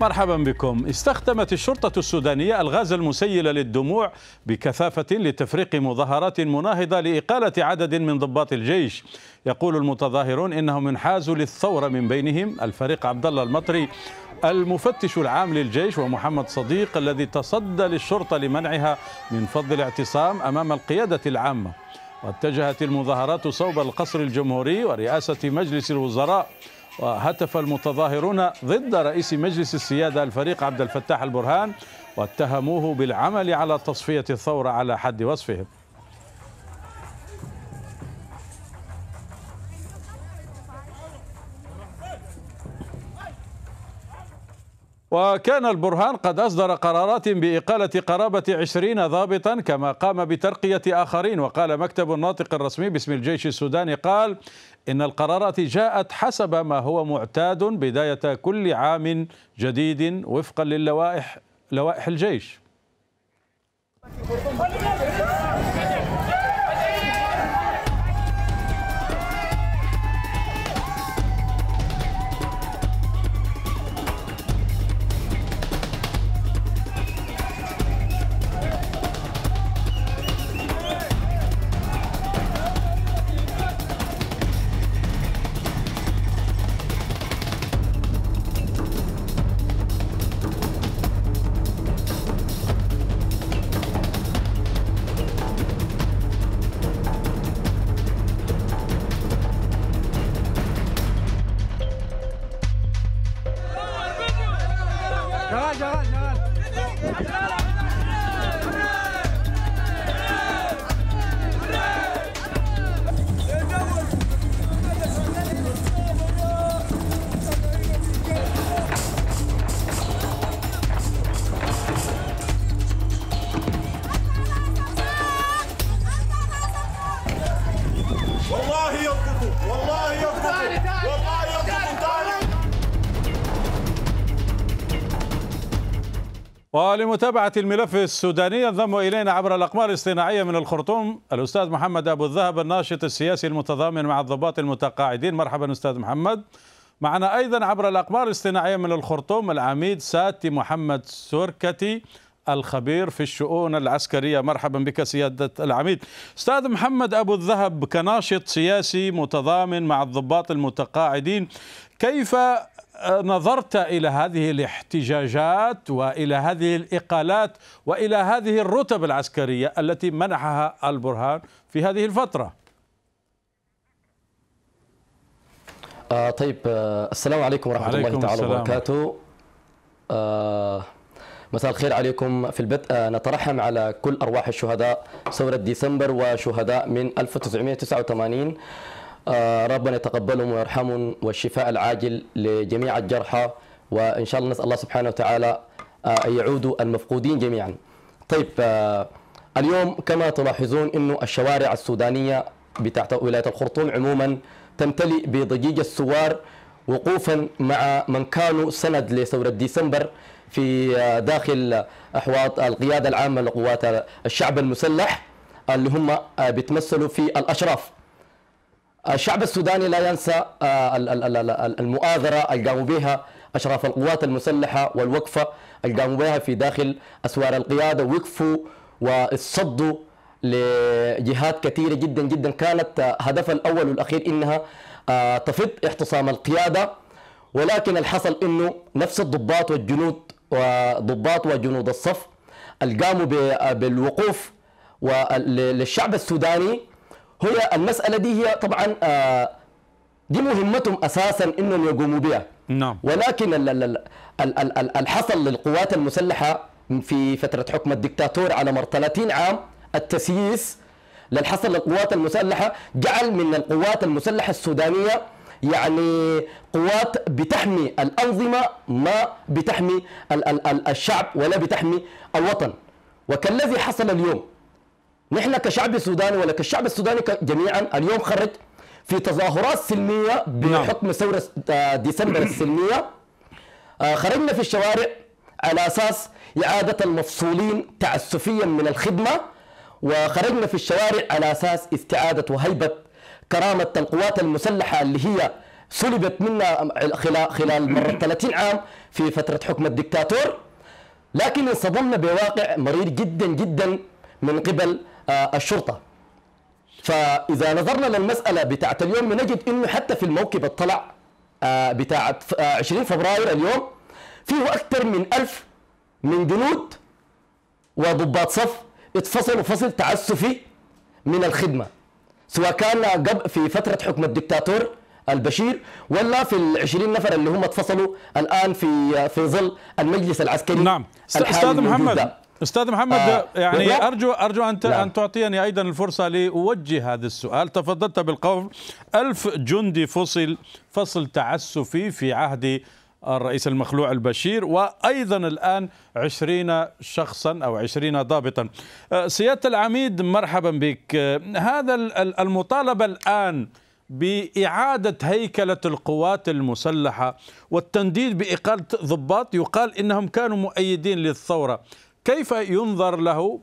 مرحبا بكم استخدمت الشرطة السودانية الغاز المسيل للدموع بكثافة لتفريق مظاهرات مناهضة لإقالة عدد من ضباط الجيش يقول المتظاهرون إنهم انحازوا للثورة من بينهم الفريق عبد الله المطري المفتش العام للجيش ومحمد صديق الذي تصدى للشرطة لمنعها من فض الاعتصام أمام القيادة العامة واتجهت المظاهرات صوب القصر الجمهوري ورئاسة مجلس الوزراء وهتف المتظاهرون ضد رئيس مجلس السيادة الفريق عبد الفتاح البرهان واتهموه بالعمل على تصفية الثورة على حد وصفهم وكان البرهان قد أصدر قرارات بإقالة قرابة عشرين ضابطا كما قام بترقية آخرين وقال مكتب الناطق الرسمي باسم الجيش السوداني قال إن القرارات جاءت حسب ما هو معتاد بداية كل عام جديد وفقا للوائح لوائح الجيش ولمتابعة الملف السوداني ينضم إلينا عبر الأقمار الاصطناعية من الخرطوم الأستاذ محمد أبو الذهب الناشط السياسي المتضامن مع الضباط المتقاعدين مرحبا أستاذ محمد معنا أيضا عبر الأقمار الاصطناعية من الخرطوم العميد ساتي محمد سوركتي الخبير في الشؤون العسكرية مرحبا بك سيادة العميد أستاذ محمد أبو الذهب كناشط سياسي متضامن مع الضباط المتقاعدين كيف نظرت الى هذه الاحتجاجات والى هذه الاقالات والى هذه الرتب العسكريه التي منحها البرهان في هذه الفتره آه طيب آه السلام عليكم ورحمه عليكم الله تعالى وبركاته آه مساء الخير عليكم في البدء آه، نترحم على كل ارواح الشهداء ثوره ديسمبر وشهداء من 1989 آه، ربنا يتقبلهم ويرحمهم والشفاء العاجل لجميع الجرحى وان شاء الله نسال الله سبحانه وتعالى آه، ان يعودوا المفقودين جميعا. طيب آه، اليوم كما تلاحظون انه الشوارع السودانيه بتاعت ولايه الخرطوم عموما تمتلئ بضجيج الثوار وقوفا مع من كانوا سند لثوره ديسمبر في داخل احواض القياده العامه لقوات الشعب المسلح اللي هم بيتمثلوا في الاشراف الشعب السوداني لا ينسى آه، المؤازرة القاموا بها أشراف القوات المسلحة والوقفة القاموا بها في داخل أسوار القيادة وقفوا وصدوا لجهات كثيرة جدا جدا كانت آه، هدفها الأول والأخير إنها آه، تفض اعتصام القيادة ولكن الحصل إنه نفس الضباط والجنود وضباط وجنود الصف القاموا بالوقوف للشعب السوداني هي المسألة دي هي طبعا آه، دي مهمتهم أساسا أنهم يقوموا بها نعم ولكن الحصل للقوات المسلحة في فترة حكم الدكتاتور على مر 30 عام التسييس للحصل للقوات المسلحة جعل من القوات المسلحة السودانية يعني قوات بتحمي الأنظمة ما بتحمي الشعب ولا بتحمي الوطن وكالذي حصل اليوم نحن كشعب سوداني ولا كشعب السوداني جميعا اليوم خرج في تظاهرات سلميه نعم. بحكم ثوره آه، ديسمبر السلميه آه، خرجنا في الشوارع على اساس اعاده المفصولين تعسفيا من الخدمه وخرجنا في الشوارع على اساس استعاده وهيبه كرامه القوات المسلحه اللي هي سلبت منا خلال خلال مره 30 عام في فتره حكم الدكتاتور لكن انصدمنا بواقع مرير جدا جدا من قبل آه، الشرطه فاذا نظرنا للمساله بتاعت اليوم نجد انه حتى في الموكب الطلع آه، بتاعت 20 آه، فبراير اليوم فيه اكثر من ألف من جنود وضباط صف اتفصلوا فصل تعسفي من الخدمه سواء كان قبل في فتره حكم الدكتاتور البشير ولا في ال 20 نفر اللي هم اتفصلوا الان في في ظل المجلس العسكري نعم استاذ محمد ده. استاذ محمد آه. يعني ارجو ارجو ان نعم. ان تعطيني ايضا الفرصه لاوجه هذا السؤال تفضلت بالقول ألف جندي فصل فصل تعسفي في عهد الرئيس المخلوع البشير وأيضا الآن عشرين شخصا أو عشرين ضابطا آه، سيادة العميد مرحبا بك آه، هذا المطالبة الآن بإعادة هيكلة القوات المسلحة والتنديد بإقالة ضباط يقال إنهم كانوا مؤيدين للثورة كيف ينظر له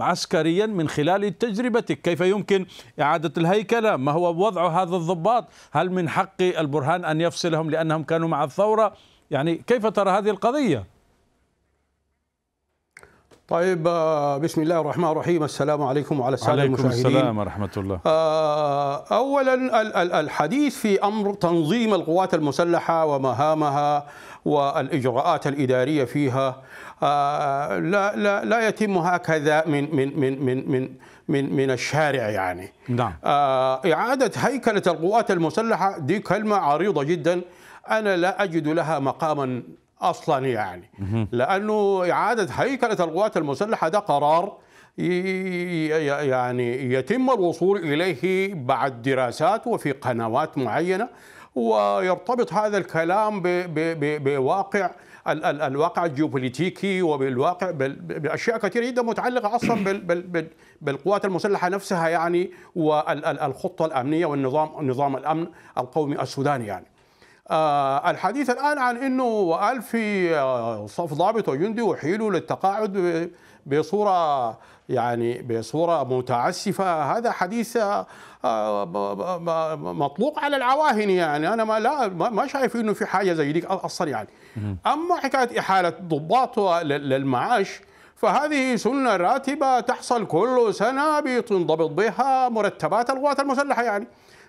عسكريا من خلال تجربتك كيف يمكن إعادة الهيكلة ما هو وضع هذا الضباط هل من حق البرهان أن يفصلهم لأنهم كانوا مع الثورة يعني كيف ترى هذه القضية؟ طيب آه، بسم الله الرحمن الرحيم السلام عليكم وعلى السلام عليكم المشاهدين السلام ورحمه الله آه، اولا الحديث في امر تنظيم القوات المسلحه ومهامها والاجراءات الاداريه فيها آه، لا لا لا يتم هكذا من من من من من من, من الشارع يعني نعم اعاده هيكله القوات المسلحه دي كلمه عريضه جدا انا لا اجد لها مقاما اصلا يعني لانه اعاده هيكله القوات المسلحه ده قرار يعني يتم الوصول اليه بعد دراسات وفي قنوات معينه ويرتبط هذا الكلام بواقع الواقع الجيوبوليتيكي وبالواقع باشياء كثيره جدا متعلقه اصلا بالقوات المسلحه نفسها يعني والخطه الامنيه والنظام نظام الامن القومي السوداني يعني. آه، الحديث الآن عن أنه وقال في آه، صف ضابط وجندي وحيلوا للتقاعد بصورة يعني بصورة متعسفة هذا حديث آه، مطلوق على العواهن يعني أنا ما لا ما شايف أنه في حاجة زي ديك أصلا يعني أما حكاية إحالة ضباط للمعاش فهذه سنة راتبة تحصل كل سنة بتنضبط بها مرتبات القوات المسلحة يعني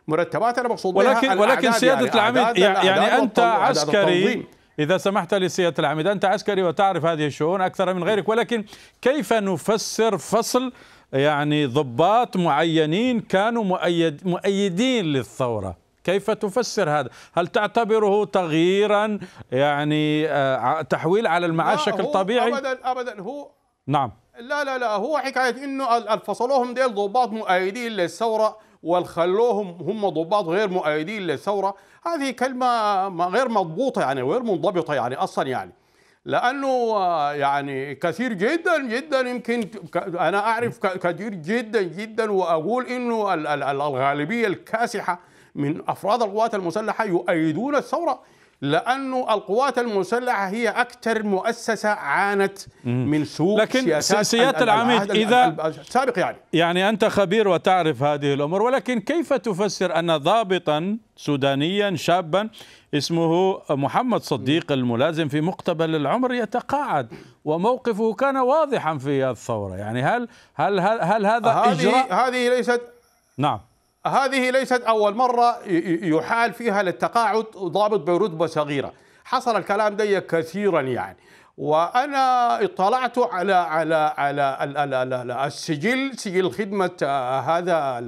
مرتبات انا مقصود ولكن ولكن يعني، سياده يعني العميد يعني, يعني انت عسكري إذا سمحت لي سياده العميد أنت عسكري وتعرف هذه الشؤون أكثر من غيرك ولكن كيف نفسر فصل يعني ضباط معينين كانوا مؤيد مؤيدين للثورة كيف تفسر هذا؟ هل تعتبره تغييرا يعني آه، تحويل على المعاش شكل طبيعي؟ أبدا أبدا هو نعم لا لا لا هو حكاية أنه فصلوهم ديل ضباط مؤيدين للثورة وخلوهم هم ضباط غير مؤيدين للثوره هذه كلمه غير مضبوطه يعني غير منضبطه يعني اصلا يعني لانه آه، يعني كثير جدا جدا يمكن انا اعرف كثير جدا جدا واقول انه الغالبيه الكاسحه من افراد القوات المسلحه يؤيدون الثوره لانه القوات المسلحه هي اكثر مؤسسه عانت من سوء لكن سياسات سياده العميد اذا سابق يعني يعني انت خبير وتعرف هذه الامور ولكن كيف تفسر ان ضابطا سودانيا شابا اسمه محمد صديق الملازم في مقتبل العمر يتقاعد وموقفه كان واضحا في الثوره يعني هل هل هل, هل هذا هذه اجراء هذه ليست نعم هذه ليست أول مرة يحال فيها للتقاعد ضابط برتبة صغيرة حصل الكلام ده كثيرا يعني وانا اطلعت على على على, السجل سجل خدمه آه، هذا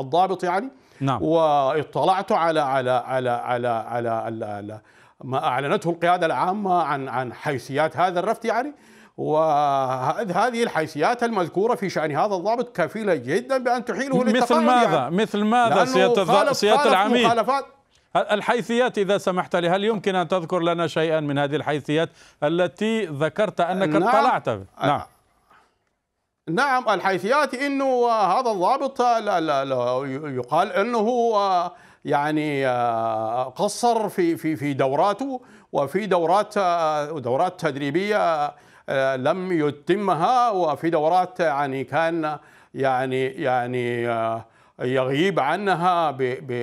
الضابط يعني نعم واطلعت على على على على على, ما اعلنته القياده العامه عن عن حيثيات هذا الرفض يعني وهذه الحيثيات المذكورة في شأن هذا الضابط كفيلة جدا بأن تحيله مثل ماذا يعني. مثل ماذا سيادة, سيادة العميد مخالفات الحيثيات إذا سمحت لي هل يمكن أن تذكر لنا شيئا من هذه الحيثيات التي ذكرت أنك نعم اطلعت نعم نعم الحيثيات انه هذا الضابط لا لا لا يقال انه يعني قصر في في في دوراته وفي دورات دورات تدريبيه آه، لم يتمها وفي دورات يعني كان يعني يعني آه، يغيب عنها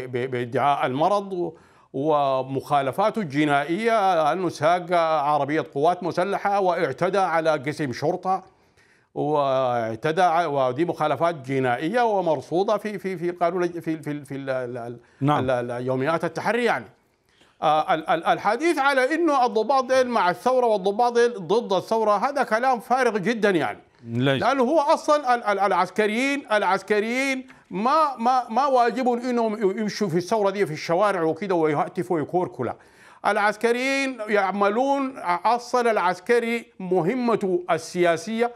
بادعاء المرض ومخالفاته الجنائية أنه ساق عربية قوات مسلحة واعتدى على قسم شرطة واعتدى ودي مخالفات جنائية ومرصودة في في في قانون في في في, في نعم. يوميات التحري يعني آه، الحديث على انه الضباط ديل مع الثوره والضباط ديل ضد الثوره هذا كلام فارغ جدا يعني ليش؟ لانه هو اصلا العسكريين العسكريين ما ما ما واجبهم انهم يمشوا في الثوره دي في الشوارع وكده ويهتفوا ويكوركلا العسكريين يعملون اصلا العسكري مهمته السياسيه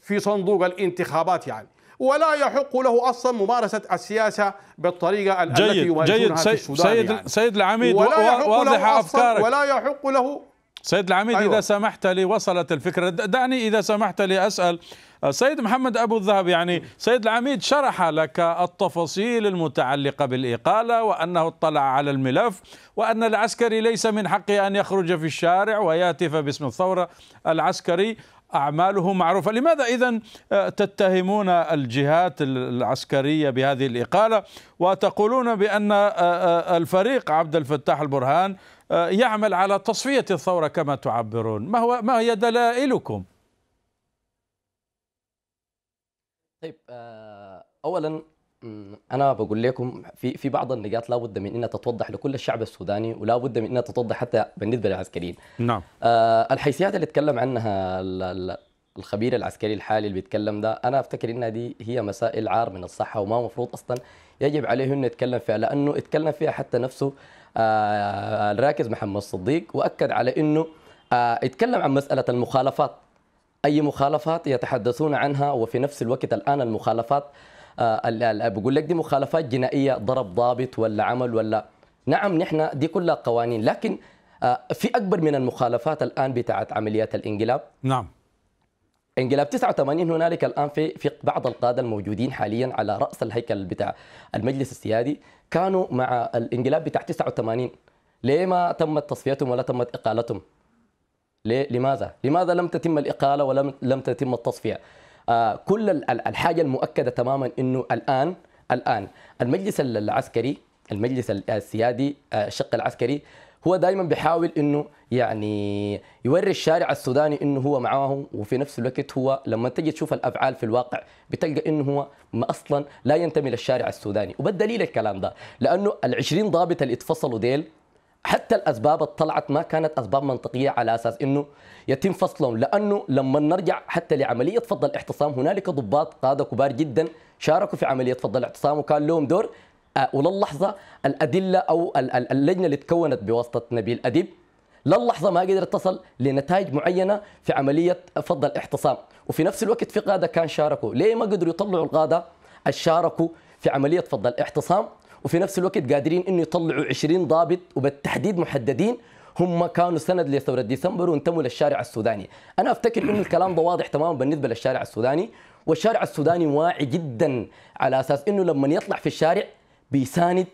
في صندوق الانتخابات يعني ولا يحق له اصلا ممارسه السياسه بالطريقه جيد التي يمارسونها في السودان سيد يعني. سيد العميد ولا يحق واضحه افكارك ولا يحق له سيد العميد أيوة. اذا سمحت لي وصلت الفكره دعني اذا سمحت لي اسال آه، سيد محمد أبو الذهب يعني سيد العميد شرح لك التفاصيل المتعلقة بالإقالة وأنه اطلع على الملف وأن العسكري ليس من حقه أن يخرج في الشارع ويهتف باسم الثورة العسكري أعماله معروفة لماذا إذا آه، تتهمون الجهات العسكرية بهذه الإقالة وتقولون بأن آه، آه، الفريق عبد الفتاح البرهان يعمل على تصفية الثورة كما تعبرون ما, هو ما هي دلائلكم؟ طيب أولا انا بقول لكم في في بعض النقاط لابد من انها تتوضح لكل الشعب السوداني ولا بد من انها تتوضح حتى بالنسبه للعسكريين نعم آه الحيثيات اللي تكلم عنها الخبير العسكري الحالي اللي بيتكلم ده انا افتكر انها دي هي مسائل عار من الصحه وما مفروض اصلا يجب عليه انه يتكلم فيها لانه اتكلم فيها حتى نفسه آه الراكز محمد صديق واكد على انه آه اتكلم عن مساله المخالفات اي مخالفات يتحدثون عنها وفي نفس الوقت الان المخالفات آه، بقول لك دي مخالفات جنائيه ضرب ضابط ولا عمل ولا نعم نحن دي كلها قوانين لكن آه، في اكبر من المخالفات الان بتاعت عمليات الانقلاب نعم انقلاب 89 هنالك الان في في بعض القاده الموجودين حاليا على راس الهيكل بتاع المجلس السيادي كانوا مع الانقلاب بتاع 89 ليه ما تمت تصفيتهم ولا تمت اقالتهم؟ ليه؟ لماذا؟ لماذا لم تتم الاقاله ولم لم تتم التصفيه؟ كل الحاجه المؤكده تماما انه الان الان المجلس العسكري المجلس السيادي آه، الشق العسكري هو دائما بيحاول انه يعني يوري الشارع السوداني انه هو معاه وفي نفس الوقت هو لما تجي تشوف الافعال في الواقع بتلقى انه هو ما اصلا لا ينتمي للشارع السوداني وبالدليل الكلام ده لانه ال 20 ضابط اللي اتفصلوا ديل حتى الاسباب طلعت ما كانت اسباب منطقيه على اساس انه يتم فصلهم لانه لما نرجع حتى لعمليه فض الاعتصام هنالك ضباط قاده كبار جدا شاركوا في عمليه فض الاعتصام وكان لهم دور آه، وللحظه الادله او اللجنه اللي تكونت بواسطه نبيل اديب للحظه ما قدر تصل لنتائج معينه في عمليه فض الاعتصام وفي نفس الوقت في قاده كان شاركوا ليه ما قدروا يطلعوا القاده الشاركوا شاركوا في عمليه فض الاعتصام وفي نفس الوقت قادرين انه يطلعوا 20 ضابط وبالتحديد محددين هم كانوا سند لثوره ديسمبر وانتموا للشارع السوداني، انا افتكر انه الكلام ده واضح تماما بالنسبه للشارع السوداني، والشارع السوداني واعي جدا على اساس انه لما يطلع في الشارع بيساند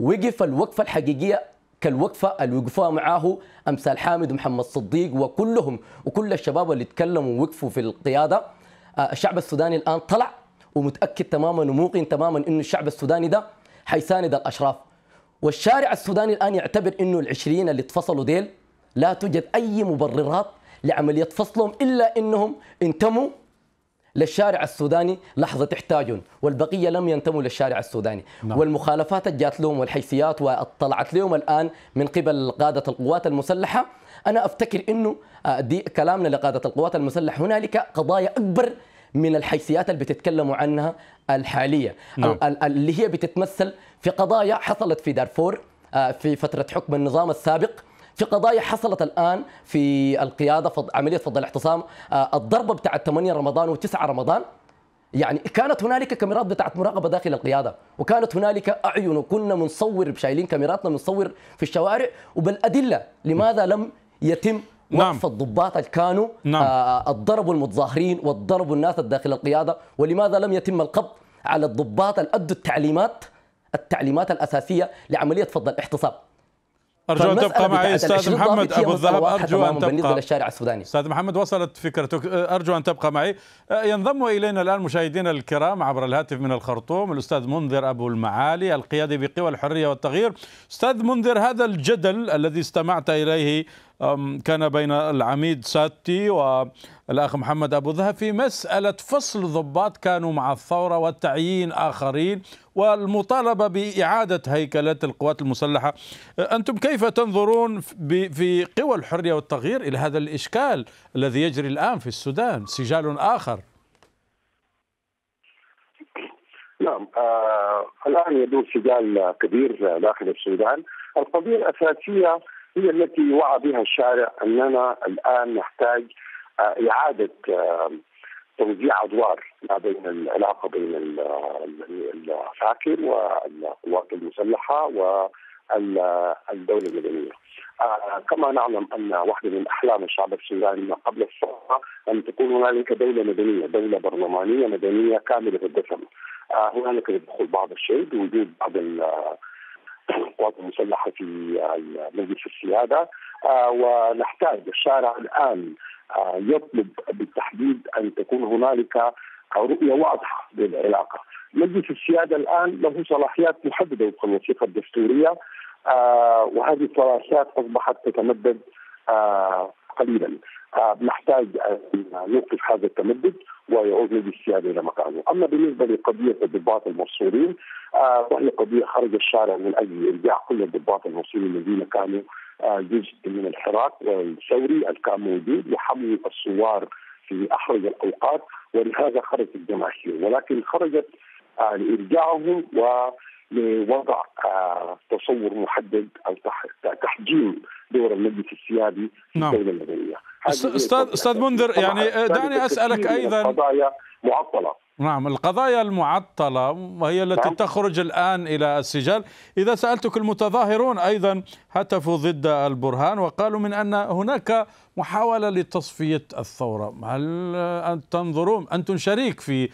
وقف الوقفه الحقيقيه كالوقفة اللي وقفوها معاه أمثال حامد ومحمد صديق وكلهم وكل الشباب اللي تكلموا ووقفوا في القيادة آه، الشعب السوداني الآن طلع ومتأكد تماما وموقن تماما أن الشعب السوداني ده حيساند الأشراف والشارع السوداني الآن يعتبر أنه العشرين اللي اتفصلوا ديل لا توجد أي مبررات لعملية فصلهم إلا أنهم انتموا للشارع السوداني لحظة احتاجهم والبقية لم ينتموا للشارع السوداني نعم. والمخالفات جات لهم والحيثيات وطلعت لهم الآن من قبل قادة القوات المسلحة أنا أفتكر أنه آه، دي كلامنا لقادة القوات المسلحة هنالك قضايا أكبر من الحيثيات اللي بتتكلموا عنها الحاليه نعم. اللي هي بتتمثل في قضايا حصلت في دارفور آه، في فتره حكم النظام السابق في قضايا حصلت الان في القياده فض... عمليه فض الاعتصام آه، الضربه بتاعه 8 رمضان و9 رمضان يعني كانت هنالك كاميرات بتاعت مراقبه داخل القياده وكانت هنالك اعين وكنا منصور شايلين كاميراتنا منصور في الشوارع وبالادله لماذا لم يتم نعم. وقف نعم. الضباط اللي كانوا نعم. آه، الضرب المتظاهرين والضرب الناس داخل القياده ولماذا لم يتم القبض على الضباط اللي ادوا التعليمات التعليمات الاساسيه لعمليه فض الاحتصاب ارجو ان تبقى معي استاذ محمد ابو الذهب ارجو ان تبقى للشارع السوداني استاذ محمد وصلت فكرتك ارجو ان تبقى معي آه، ينضم الينا الان مشاهدينا الكرام عبر الهاتف من الخرطوم الاستاذ منذر ابو المعالي القيادي بقوى الحريه والتغيير استاذ منذر هذا الجدل الذي استمعت اليه كان بين العميد ساتي والأخ محمد أبو ذهب في مسألة فصل ضباط كانوا مع الثورة والتعيين آخرين والمطالبة بإعادة هيكلة القوات المسلحة أه، أنتم كيف تنظرون في قوى الحرية والتغيير إلى هذا الإشكال الذي يجري الآن في السودان سجال آخر نعم آه الان يدور سجال كبير داخل السودان القضيه الاساسيه هي التي وعى بها الشارع اننا الان نحتاج آه، اعاده توزيع ادوار ما بين العلاقه بين العساكر والقوات المسلحه والدوله المدنيه. آه، كما نعلم ان واحده من احلام الشعب السوداني قبل الثوره ان تكون هنالك دوله مدنيه، دوله برلمانيه مدنيه كامله الدسم. آه، هنالك يدخل بعض الشيء بوجود بعض القوات المسلحه في مجلس السياده آه، ونحتاج الشارع الان آه، يطلب بالتحديد ان تكون هنالك رؤيه واضحه للعلاقه. مجلس السياده الان له صلاحيات محدده وفق الوثيقه الدستوريه آه، وهذه الصلاحيات اصبحت تتمدد قليلا. نحتاج ان نوقف هذا التمدد ويعود مجلس السياده الى مكانه، اما بالنسبه لقضيه الضباط المرصودين وهي قضيه خرج الشارع من اجل ارجاع كل الضباط المصريين الذين كانوا آه، جزء من الحراك آه، الثوري الكان كان موجود وحمل الثوار في احرج الاوقات ولهذا خرجت الجماهير ولكن خرجت آه، لارجاعهم ولوضع تصور محدد او تحجيم دور المجلس السيادي في نعم. الدوله المدنيه استاذ استاذ منذر يعني دعني اسالك ايضا قضايا معطله نعم القضايا المعطلة وهي التي نعم. تخرج الآن إلى السجال إذا سألتك المتظاهرون أيضا هتفوا ضد البرهان وقالوا من أن هناك محاولة لتصفية الثورة هل تنظرون أنتم شريك في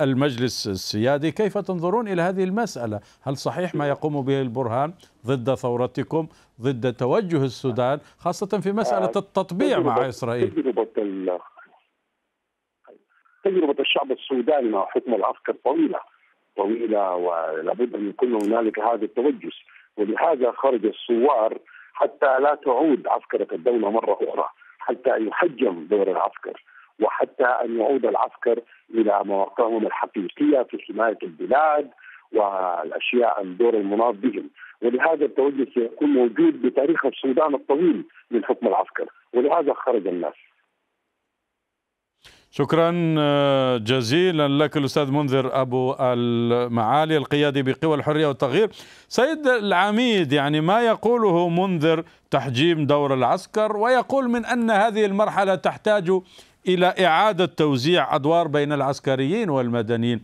المجلس السيادي كيف تنظرون إلى هذه المسألة هل صحيح ما يقوم به البرهان ضد ثورتكم ضد توجه السودان خاصة في مسألة آه، التطبيع مع إسرائيل تجربه الشعب السوداني مع حكم العسكر طويله طويله ولابد ان يكون هنالك هذا التوجس ولهذا خرج الثوار حتى لا تعود عسكرة الدولة مرة أخرى حتى يحجم دور العسكر وحتى أن يعود العسكر إلى مواقعهم الحقيقية في حماية البلاد والأشياء الدور المناط بهم ولهذا التوجس سيكون موجود بتاريخ السودان الطويل من حكم العسكر ولهذا خرج الناس شكرا آه، جزيلا لك الأستاذ منذر أبو المعالي القيادي بقوى الحرية والتغيير سيد العميد يعني ما يقوله منذر تحجيم دور العسكر ويقول من أن هذه المرحلة تحتاج إلى إعادة توزيع أدوار بين العسكريين والمدنيين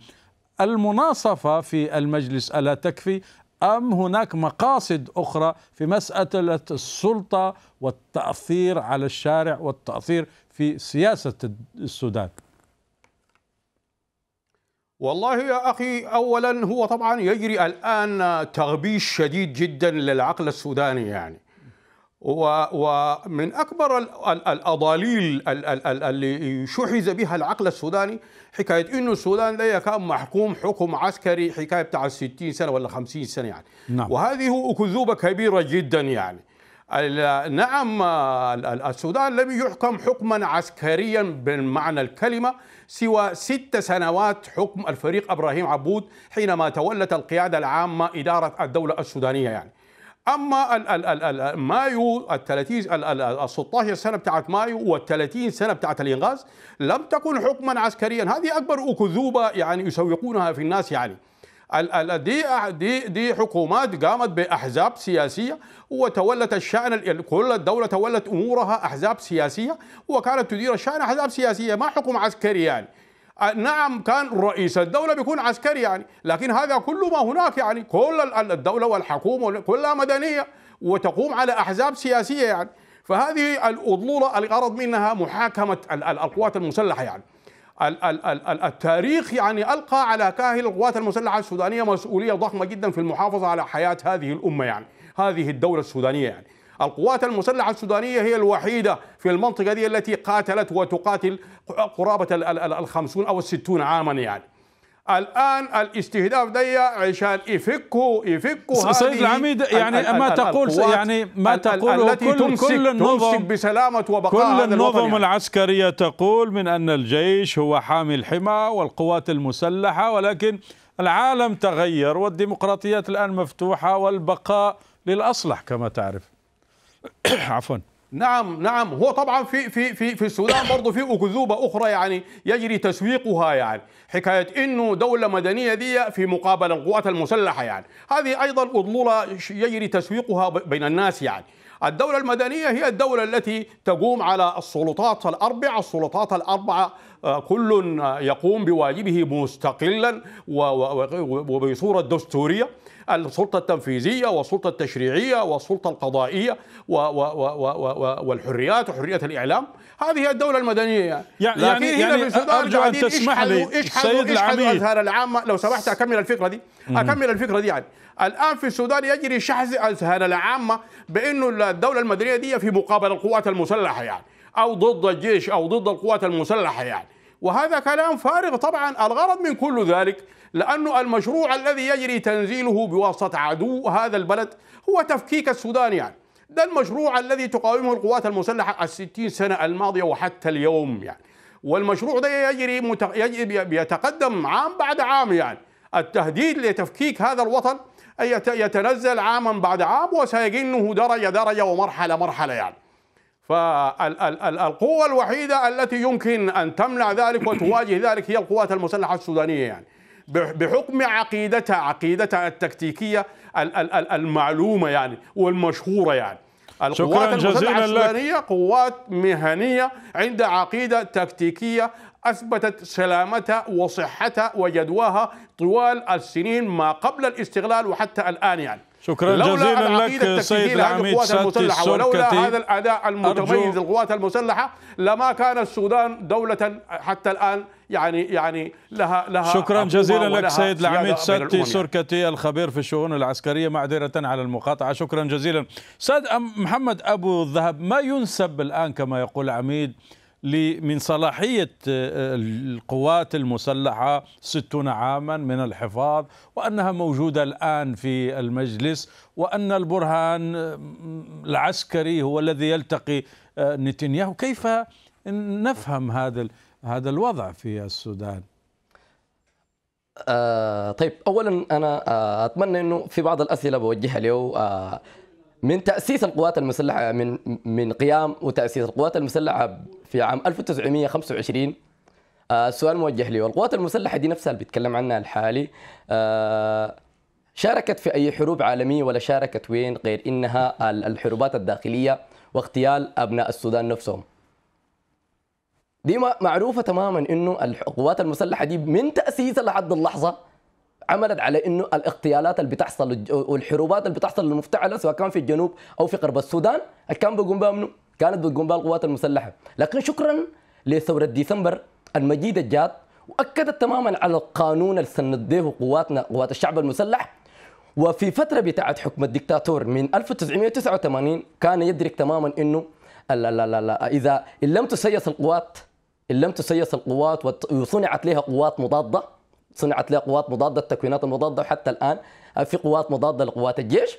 المناصفة في المجلس ألا تكفي أم هناك مقاصد أخرى في مسألة السلطة والتأثير على الشارع والتأثير في سياسة السودان والله يا أخي أولا هو طبعا يجري الآن تغبيش شديد جدا للعقل السوداني يعني ومن أكبر الأضاليل اللي شحذ بها العقل السوداني حكاية أنه السودان ده كان محكوم حكم عسكري حكاية بتاع 60 سنة ولا 50 سنة يعني نعم. وهذه أكذوبة كبيرة جدا يعني نعم السودان لم يحكم حكما عسكريا بالمعنى الكلمة سوى ست سنوات حكم الفريق إبراهيم عبود حينما تولت القيادة العامة إدارة الدولة السودانية يعني اما ال ال ال ال مايو ال 30 ال ال 16 سنه بتاعت مايو وال 30 سنه بتاعت الانغاز لم تكن حكما عسكريا هذه اكبر اكذوبه يعني يسوقونها في الناس يعني دي دي دي حكومات قامت باحزاب سياسيه وتولت الشان كل الدوله تولت امورها احزاب سياسيه وكانت تدير الشان احزاب سياسيه ما حكم عسكري يعني نعم كان رئيس الدولة بيكون عسكري يعني لكن هذا كله ما هناك يعني كل الدولة والحكومة كلها مدنية وتقوم على أحزاب سياسية يعني فهذه الأضلولة الغرض منها محاكمة القوات المسلحة يعني التاريخ يعني ألقى على كاهل القوات المسلحة السودانية مسؤولية ضخمة جدا في المحافظة على حياة هذه الأمة يعني هذه الدولة السودانية يعني القوات المسلحة السودانية هي الوحيدة في المنطقة دي التي قاتلت وتقاتل قرابة الخمسون أو الستون عاما يعني الان الاستهداف دي عشان يفكوا يفكوا سيد العميد يعني, يعني ما تقول يعني ما تقول التي كل تمسك كل النظم تمسك بسلامه وبقاء كل النظم يعني. العسكريه تقول من ان الجيش هو حامي الحمى والقوات المسلحه ولكن العالم تغير والديمقراطيات الان مفتوحه والبقاء للاصلح كما تعرف عفوا نعم نعم هو طبعا في في في في السودان برضه في اكذوبه اخرى يعني يجري تسويقها يعني حكايه انه دوله مدنيه دي في مقابل القوات المسلحه يعني هذه ايضا اضلوله يجري تسويقها بين الناس يعني الدولة المدنية هي الدولة التي تقوم على السلطات الأربع السلطات الأربعة آه، كل يقوم بواجبه مستقلا وبصورة دستورية السلطة التنفيذية والسلطة التشريعية والسلطة القضائية و و و و و والحريات وحرية الإعلام هذه الدولة المدنية يعني لكن يعني هنا في يعني السودان أرجع أن تسمح لي السيد العميد العامة لو سمحت أكمل الفكرة دي أكمل الفكرة دي يعني الآن في السودان يجري شحذ الأزهار العامة بأنه الدولة المدنية دي في مقابل القوات المسلحة يعني أو ضد الجيش أو ضد القوات المسلحة يعني وهذا كلام فارغ طبعا الغرض من كل ذلك لأنه المشروع الذي يجري تنزيله بواسطة عدو هذا البلد هو تفكيك السودان يعني ده المشروع الذي تقاومه القوات المسلحة الستين سنة الماضية وحتى اليوم يعني والمشروع ده يجري مت... يتقدم عام بعد عام يعني التهديد لتفكيك هذا الوطن يتنزل عاما بعد عام وسيجنه درجة درجة ومرحلة مرحلة يعني فالقوة الوحيدة التي يمكن أن تمنع ذلك وتواجه ذلك هي القوات المسلحة السودانية يعني بحكم عقيدتها عقيدتها التكتيكية المعلومة يعني والمشهورة يعني القوات المسلحة السودانية قوات مهنية عند عقيدة تكتيكية أثبتت سلامتها وصحتها وجدواها طوال السنين ما قبل الاستغلال وحتى الآن يعني شكرا جزيلا لك سيد العميد ساتي ولولا هذا الاداء المتميز للقوات المسلحه لما كان السودان دوله حتى الان يعني يعني لها لها شكرا جزيلا لك سيد العميد ساتي سركتي الخبير في الشؤون العسكريه معذره على المقاطعه شكرا جزيلا سيد محمد ابو الذهب ما ينسب الان كما يقول عميد من صلاحية آه، آه، القوات المسلحة ستون عاما من الحفاظ وأنها موجودة الآن في المجلس وأن البرهان آه، العسكري هو الذي يلتقي نتنياهو كيف نفهم هذا هذا الوضع في السودان آه طيب اولا انا آه اتمنى انه في بعض الاسئله بوجهها له آه من تأسيس القوات المسلحة من من قيام وتأسيس القوات المسلحة في عام 1925 آه، السؤال موجه لي والقوات المسلحة دي نفسها اللي بيتكلم عنها الحالي آه، شاركت في أي حروب عالمية ولا شاركت وين غير إنها الحروبات الداخلية واغتيال أبناء السودان نفسهم دي معروفة تماما إنه القوات المسلحة دي من تأسيسها لحد اللحظة عملت على انه الاغتيالات اللي بتحصل والحروبات اللي بتحصل المفتعله سواء كان في الجنوب او في غرب السودان كان بيقوم بها منه؟ كانت بتقوم بها القوات المسلحه، لكن شكرا لثوره ديسمبر المجيده جات واكدت تماما على القانون اللي سنديه قواتنا قوات الشعب المسلح وفي فتره بتاعت حكم الدكتاتور من 1989 كان يدرك تماما انه لا لا لا لا اذا ان لم تسيس القوات ان لم تسيس القوات وصنعت لها قوات مضاده صنعت لها قوات مضاده التكوينات المضاده وحتى الان في قوات مضاده لقوات الجيش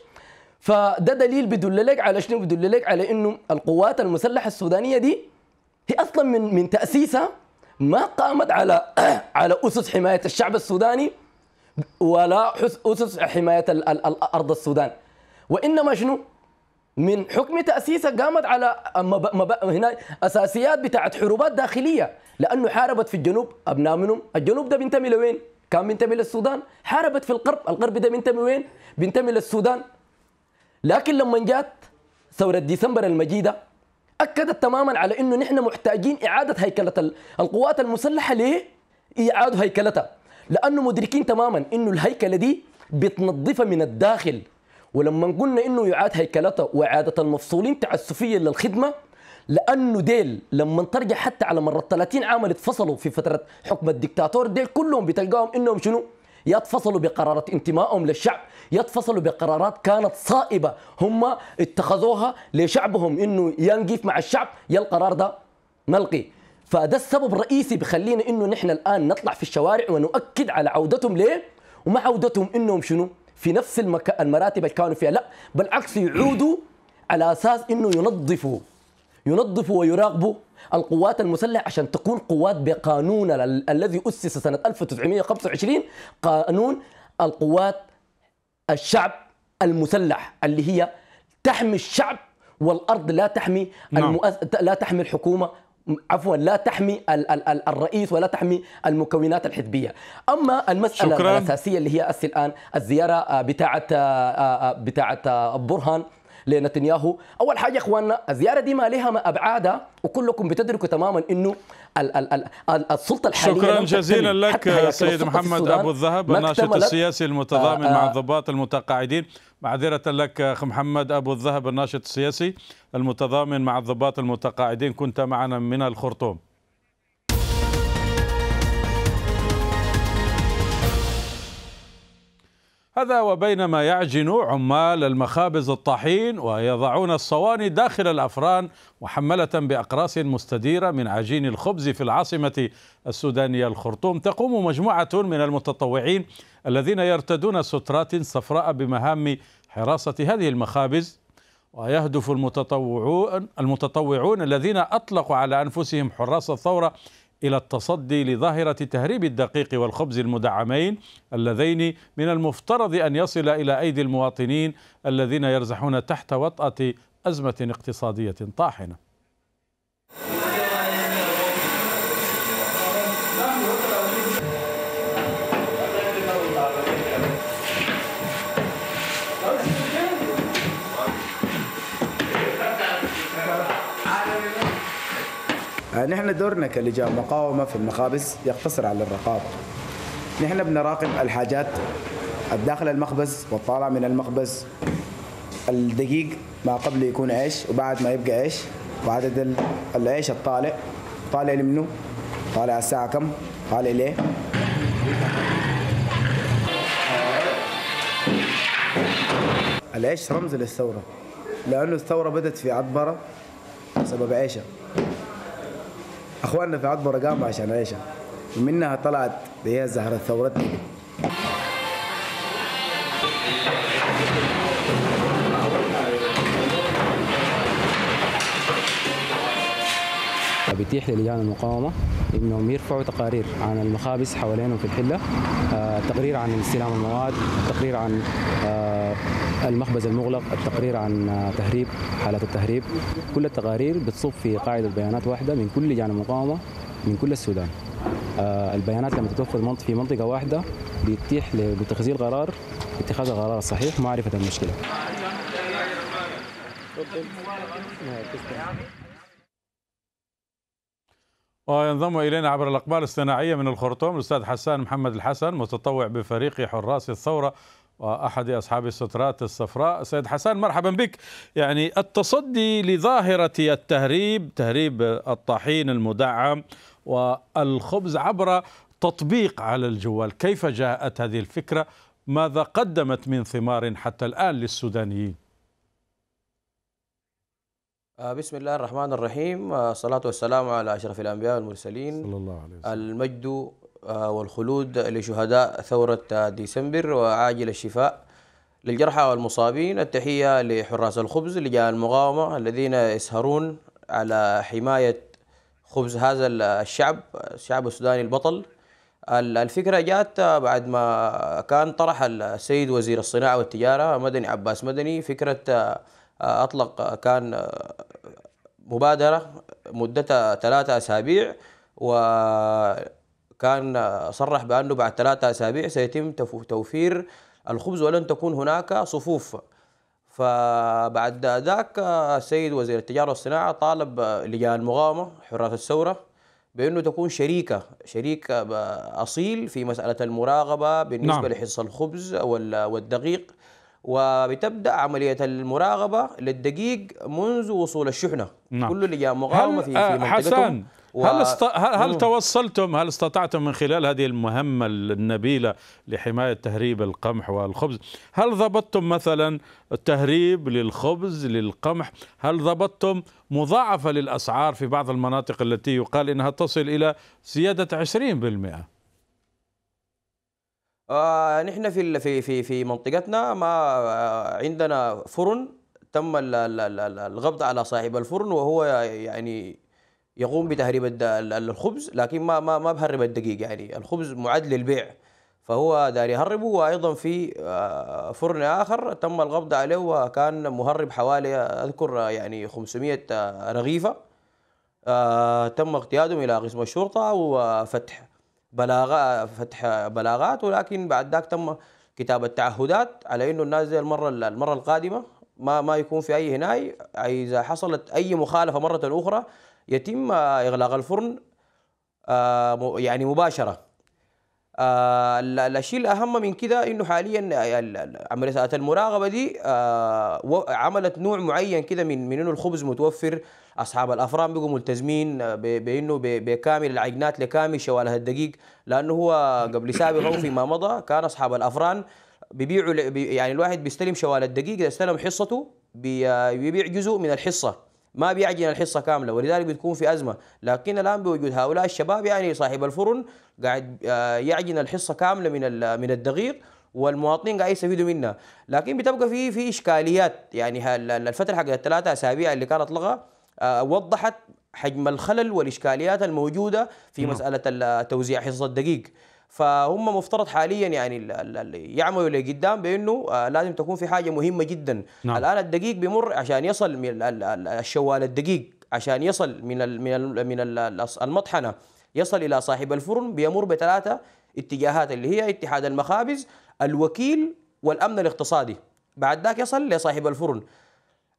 فده دليل بدل لك على شنو بدل لك على انه القوات المسلحه السودانيه دي هي اصلا من من تاسيسها ما قامت على على اسس حمايه الشعب السوداني ولا اسس حمايه ارض السودان وانما شنو من حكم تأسيسها قامت على مب... مب... هنا أساسيات بتاعت حروبات داخلية لأنه حاربت في الجنوب أبناء منهم الجنوب ده بينتمي لوين؟ كان بينتمي للسودان حاربت في القرب القرب ده بينتمي وين؟ بينتمي للسودان لكن لما جات ثورة ديسمبر المجيدة أكدت تماما على أنه نحن محتاجين إعادة هيكلة القوات المسلحة ليه؟ إعادة هيكلتها لأنه مدركين تماما أنه الهيكلة دي بتنظفها من الداخل ولما قلنا انه يعاد هيكلته واعاده المفصولين تعسفيا للخدمه لانه ديل لما ترجع حتى على مر 30 عام اللي اتفصلوا في فتره حكم الدكتاتور ديل كلهم بتلقاهم انهم شنو؟ يا اتفصلوا بقرارات انتمائهم للشعب يا اتفصلوا بقرارات كانت صائبه هم اتخذوها لشعبهم انه ينقف مع الشعب يا القرار ده نلقي فده السبب الرئيسي بخلينا انه نحن الان نطلع في الشوارع ونؤكد على عودتهم ليه؟ وما عودتهم انهم شنو؟ في نفس المك... المراتب اللي كانوا فيها لا بالعكس يعودوا على اساس انه ينظفوا ينظفوا ويراقبوا القوات المسلحة عشان تكون قوات بقانون ال... الذي أسس سنة 1925 قانون القوات الشعب المسلح اللي هي تحمي الشعب والأرض لا تحمي نعم. المؤس... لا تحمي الحكومة عفوا لا تحمي ال ال ال الرئيس ولا تحمي المكونات الحزبيه اما المساله شكرا. الاساسيه اللي هي الان الزياره آه، بتاعه آه، آه، بتاعه برهان لنتنياهو اول حاجه اخواننا الزياره دي ما لها ما ابعادها وكلكم بتدركوا تماما انه ال ال ال السلطه الحاليه شكرا جزيلا لك سيد محمد ابو الذهب الناشط السياسي المتضامن آآ آه، آآ آه. مع الضباط المتقاعدين معذره لك اخ محمد ابو الذهب الناشط السياسي المتضامن مع الضباط المتقاعدين كنت معنا من الخرطوم هذا وبينما يعجن عمال المخابز الطحين ويضعون الصواني داخل الافران محمله باقراص مستديره من عجين الخبز في العاصمه السودانيه الخرطوم تقوم مجموعه من المتطوعين الذين يرتدون سترات صفراء بمهام حراسه هذه المخابز ويهدف المتطوعون المتطوعون الذين اطلقوا على انفسهم حراس الثوره إلى التصدي لظاهرة تهريب الدقيق والخبز المدعمين اللذين من المفترض أن يصل إلى أيدي المواطنين الذين يرزحون تحت وطأة أزمة اقتصادية طاحنة آه، نحن دورنا كلجان مقاومه في المخابز يقتصر على الرقابه نحن بنراقب الحاجات الداخل المخبز والطالع من المخبز الدقيق ما قبل يكون عيش وبعد ما يبقى عيش وعدد العيش الطالع طالع لمنو طالع الساعة كم طالع ليه العيش رمز للثورة لأنه الثورة بدت في عطبرة بسبب عيشها اخواننا في عظمه رقابه عشان عيشه ومنها طلعت هي زهره ثورتنا بيتيح للجان المقاومه انهم يرفعوا تقارير عن المخابز حوالينهم في الحله آه، تقرير عن استلام المواد تقرير عن آه، المخبز المغلق التقرير عن تهريب حالات التهريب كل التقارير بتصب في قاعدة بيانات واحدة من كل لجان المقاومة من كل السودان آه، البيانات لما تتوفر في منطقة واحدة بيتيح لتخزين قرار اتخاذ القرار الصحيح معرفة المشكلة وينضم إلينا عبر الأقبال الصناعية من الخرطوم الأستاذ حسان محمد الحسن متطوع بفريق حراس الثورة واحد اصحاب السترات الصفراء سيد حسان مرحبا بك يعني التصدي لظاهره التهريب تهريب الطحين المدعم والخبز عبر تطبيق على الجوال كيف جاءت هذه الفكره ماذا قدمت من ثمار حتى الان للسودانيين آه، بسم الله الرحمن الرحيم الصلاة آه، والسلام على أشرف الأنبياء والمرسلين صلى الله عليه وسلم المجد آه، والخلود لشهداء ثورة آه، ديسمبر وعاجل الشفاء للجرحى والمصابين التحية لحراس الخبز لجان المقاومة الذين يسهرون على حماية خبز هذا الشعب الشعب السوداني البطل الفكرة جات آه، بعد ما كان طرح السيد وزير الصناعة والتجارة مدني عباس مدني فكرة أطلق كان مبادرة مدتها ثلاثة أسابيع و كان صرح بأنه بعد ثلاثة أسابيع سيتم توفير الخبز ولن تكون هناك صفوف فبعد ذاك السيد وزير التجارة والصناعة طالب لجان المقاومة حراس الثورة بأنه تكون شريكة شريك أصيل في مسألة المراقبة بالنسبة نعم. لحصة الخبز والدقيق وبتبدا عمليه المراقبه للدقيق منذ وصول الشحنه نعم. كل لجان مقاومه في في آه، منطقتهم حسن و... هل, است... هل, مم. توصلتم هل استطعتم من خلال هذه المهمة النبيلة لحماية تهريب القمح والخبز هل ضبطتم مثلا التهريب للخبز للقمح هل ضبطتم مضاعفة للأسعار في بعض المناطق التي يقال إنها تصل إلى زيادة 20% آه، نحن في في في في منطقتنا ما آه، عندنا فرن تم القبض على صاحب الفرن وهو يعني يقوم بتهريب الخبز لكن ما ما ما بهرب الدقيق يعني الخبز معد للبيع فهو داري يهربه وايضا في آه، فرن اخر تم القبض عليه وكان مهرب حوالي اذكر يعني 500 آه، رغيفه آه، تم اقتيادهم الى قسم الشرطه وفتح بلاغة فتح بلاغات ولكن بعد ذاك تم كتابه تعهدات على انه الناس دي المره المره القادمه ما ما يكون في اي هناي اذا حصلت اي مخالفه مره اخرى يتم إغلاق الفرن آه، يعني مباشرة آه، الشيء الأهم من كده إنه حاليا عملية المراقبة دي آه، عملت نوع معين كده من من إنه الخبز متوفر أصحاب الأفران بقوا ملتزمين بإنه بكامل العجنات لكامل شوالها الدقيق لأنه هو قبل سابقا فيما مضى كان أصحاب الأفران بيبيعوا يعني الواحد بيستلم شوال الدقيق إذا استلم حصته بيبيع جزء من الحصة ما بيعجن الحصه كامله ولذلك بتكون في ازمه لكن الان بوجود هؤلاء الشباب يعني صاحب الفرن قاعد آه، يعجن الحصه كامله من من الدقيق والمواطنين قاعد يستفيدوا منها لكن بتبقى في في اشكاليات يعني الفتره حق الثلاثه اسابيع اللي كانت لغى آه، وضحت حجم الخلل والاشكاليات الموجوده في نعم. مساله توزيع حصص الدقيق فهم مفترض حاليا يعني يعملوا لقدام بانه آه، لازم تكون في حاجه مهمه جدا نعم. الان الدقيق بمر عشان يصل من الشوال الدقيق عشان يصل من من من المطحنه يصل الى صاحب الفرن بيمر بثلاثه اتجاهات اللي هي اتحاد المخابز الوكيل والامن الاقتصادي بعد ذاك يصل لصاحب الفرن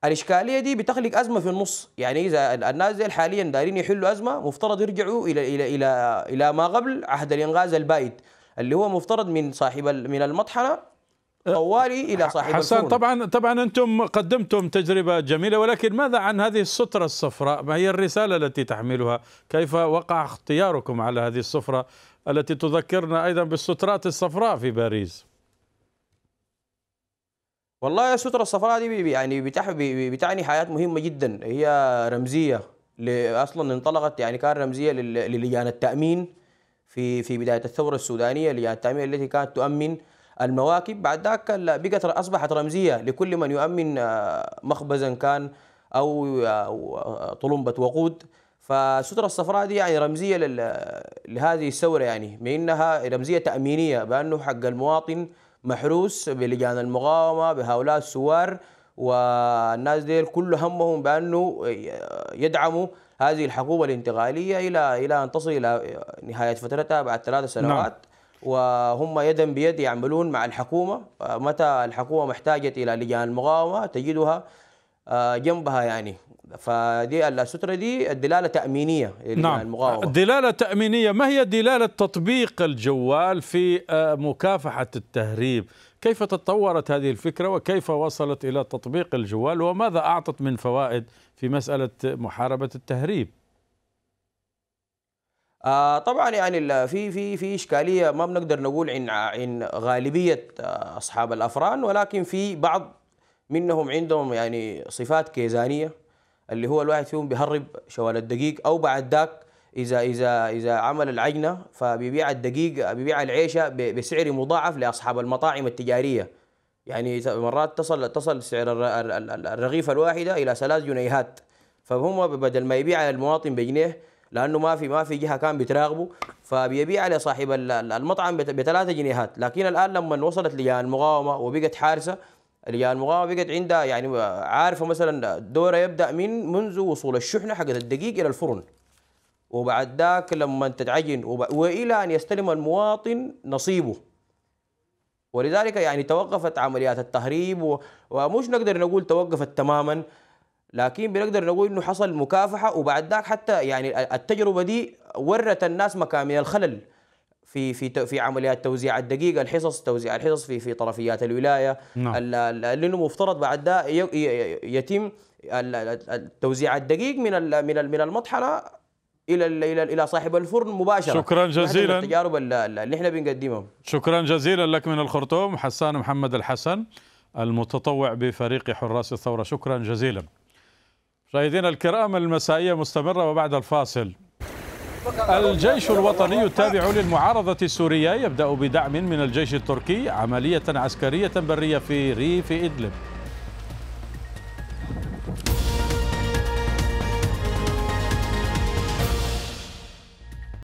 الاشكاليه دي بتخلق ازمه في النص يعني اذا الناس دي حاليا دايرين يحلوا ازمه مفترض يرجعوا الى الى الى الى ما قبل عهد الانغاز البائد اللي هو مفترض من صاحب من المطحنه طوالي الى صاحب حسن طبعا طبعا انتم قدمتم تجربه جميله ولكن ماذا عن هذه السطره الصفراء؟ ما هي الرساله التي تحملها؟ كيف وقع اختياركم على هذه السفره التي تذكرنا ايضا بالسترات الصفراء في باريس؟ والله السترة الصفراء دي يعني بتعني حياة مهمة جدا هي رمزية اصلا انطلقت يعني كان رمزيه للجان التامين في في بدايه الثوره السودانيه لجان التامين التي كانت تؤمن المواكب بعد ذاك بقت اصبحت رمزيه لكل من يؤمن آه، مخبزا كان او آه، طلمبه وقود فالسترة الصفراء دي يعني رمزية لهذه الثورة يعني بأنها رمزية تأمينية بأنه حق المواطن محروس بلجان المقاومه بهؤلاء الثوار والناس دي كل همهم بانه يدعموا هذه الحكومه الانتقاليه الى الى ان تصل الى نهايه فترتها بعد ثلاث نعم. سنوات نعم. وهم يدا بيد يعملون مع الحكومه متى الحكومه محتاجه الى لجان المقاومه تجدها آه، جنبها يعني فدي السترة دي الدلالة تأمينية نعم المقاومة دلالة تأمينية ما هي دلالة تطبيق الجوال في آه، مكافحة التهريب كيف تطورت هذه الفكرة وكيف وصلت إلى تطبيق الجوال وماذا أعطت من فوائد في مسألة محاربة التهريب آه طبعا يعني في في في اشكاليه ما بنقدر نقول عن عن غالبيه آه، اصحاب الافران ولكن في بعض منهم عندهم يعني صفات كيزانيه اللي هو الواحد فيهم بيهرب شوال الدقيق او بعد ذاك اذا اذا اذا عمل العجنه فبيبيع الدقيق بيبيع العيشه بسعر مضاعف لاصحاب المطاعم التجاريه يعني مرات تصل تصل سعر الرغيفه الواحده الى ثلاث جنيهات فهم بدل ما يبيع المواطن بجنيه لانه ما في ما في جهه كان بتراقبه فبيبيع لصاحب المطعم بثلاثه جنيهات لكن الان لما وصلت لجان المقاومه وبقت حارسه اللي ريال يعني المقاومه بقت عندها يعني عارفه مثلا دوره يبدا من منذ وصول الشحنه حقت الدقيق الى الفرن وبعد ذاك لما تتعجن وب... والى ان يستلم المواطن نصيبه ولذلك يعني توقفت عمليات التهريب و... ومش نقدر نقول توقفت تماما لكن بنقدر نقول انه حصل مكافحه وبعد ذاك حتى يعني التجربه دي ورت الناس من الخلل في في في عمليات توزيع الدقيقه الحصص توزيع الحصص في في طرفيات الولايه نعم. لانه مفترض بعد ده يتم توزيع الدقيق من من من المطحنه الى الى الى صاحب الفرن مباشره شكرا جزيلا التجارب اللي احنا بنقدمها شكرا جزيلا لك من الخرطوم حسان محمد الحسن المتطوع بفريق حراس الثوره شكرا جزيلا مشاهدينا الكرام المسائيه مستمره وبعد الفاصل الجيش الوطني التابع للمعارضة السورية يبدأ بدعم من الجيش التركي عملية عسكرية برية في ريف إدلب